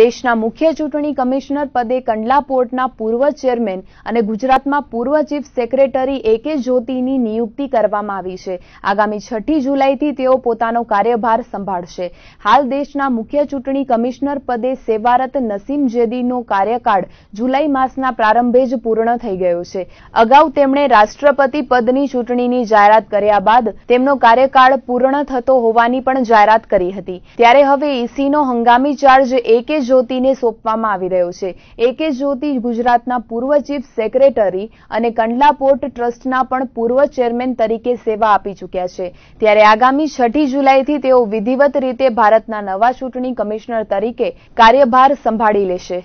દેશના મુખ્ય ચૂંટણી કમિશનર પદે કંડલા પોર્ટના પૂર્વ ચેરમેન અને ગુજરાતમાં પૂર્વ ચીફ સેક્રેટરી એ કે જ્યોતિની નિયુક્તિ કરવામાં આવી છે આગામી છઠ્ઠી જુલાઈથી તેઓ પોતાનો કાર્યભાર સંભાળશે હાલ દેશના મુખ્ય ચૂંટણી કમિશનર પદે સેવારત નસીમ જેદીનો કાર્યકાળ જુલાઈ માસના પ્રારંભે જ પૂર્ણ થઈ ગયો છે અગાઉ તેમણે રાષ્ટ્રપતિ પદની ચૂંટણીની જાહેરાત કર્યા બાદ તેમનો કાર્યકાળ પૂર્ણ થતો હોવાની પણ જાહેરાત કરી હતી ત્યારે હવે ઈસીનો હંગામી ચાર્જ એ કે કે જ્યોતિને સોંપવામાં આવી રહ્યો છે એ જ્યોતિ ગુજરાતના પૂર્વ ચીફ સેક્રેટરી અને કંડલા પોર્ટ ટ્રસ્ટના પણ પૂર્વ ચેરમેન તરીકે સેવા આપી ચૂક્યા છે ત્યારે આગામી છઠ્ઠી જુલાઈથી તેઓ વિધિવત રીતે ભારતના નવા ચૂંટણી કમિશનર તરીકે કાર્યભાર સંભાળી લેશે